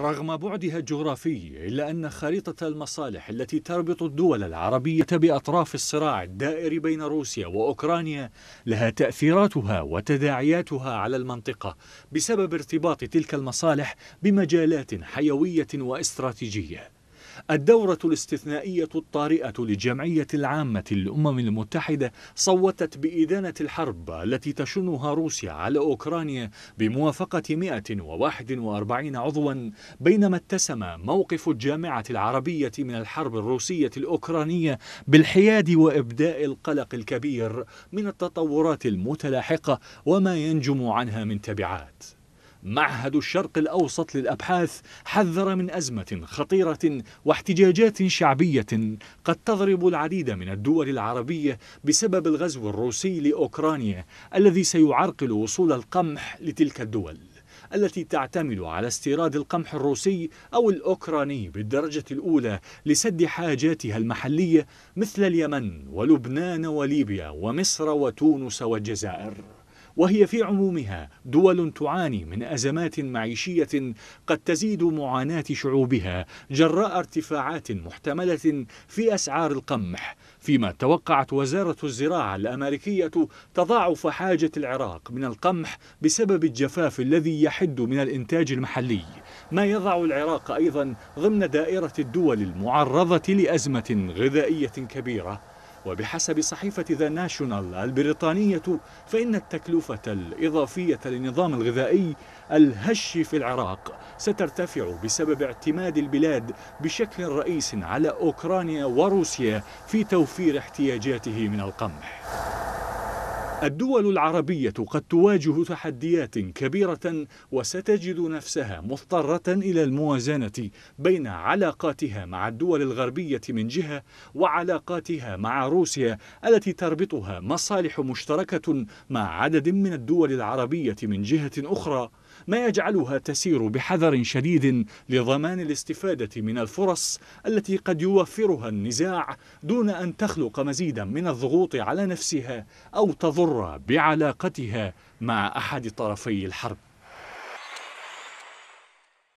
رغم بعدها الجغرافي إلا أن خريطة المصالح التي تربط الدول العربية بأطراف الصراع الدائر بين روسيا وأوكرانيا لها تأثيراتها وتداعياتها على المنطقة بسبب ارتباط تلك المصالح بمجالات حيوية واستراتيجية الدورة الاستثنائية الطارئة للجمعية العامة للأمم المتحدة صوتت بإدانة الحرب التي تشنها روسيا على أوكرانيا بموافقة 141 عضوا بينما اتسم موقف الجامعة العربية من الحرب الروسية الأوكرانية بالحياد وإبداء القلق الكبير من التطورات المتلاحقة وما ينجم عنها من تبعات معهد الشرق الأوسط للأبحاث حذر من أزمة خطيرة واحتجاجات شعبية قد تضرب العديد من الدول العربية بسبب الغزو الروسي لأوكرانيا الذي سيعرقل وصول القمح لتلك الدول التي تعتمد على استيراد القمح الروسي أو الأوكراني بالدرجة الأولى لسد حاجاتها المحلية مثل اليمن ولبنان وليبيا ومصر وتونس والجزائر وهي في عمومها دول تعاني من أزمات معيشية قد تزيد معاناة شعوبها جراء ارتفاعات محتملة في أسعار القمح فيما توقعت وزارة الزراعة الأمريكية تضاعف حاجة العراق من القمح بسبب الجفاف الذي يحد من الإنتاج المحلي ما يضع العراق أيضا ضمن دائرة الدول المعرضة لأزمة غذائية كبيرة وبحسب صحيفة ذا ناشونال البريطانية فإن التكلفة الإضافية للنظام الغذائي الهش في العراق سترتفع بسبب اعتماد البلاد بشكل رئيس على أوكرانيا وروسيا في توفير احتياجاته من القمح الدول العربية قد تواجه تحديات كبيرة وستجد نفسها مضطرة إلى الموازنة بين علاقاتها مع الدول الغربية من جهة وعلاقاتها مع روسيا التي تربطها مصالح مشتركة مع عدد من الدول العربية من جهة أخرى ما يجعلها تسير بحذر شديد لضمان الاستفادة من الفرص التي قد يوفرها النزاع دون أن تخلق مزيدا من الضغوط على نفسها أو تضر بعلاقتها مع أحد طرفي الحرب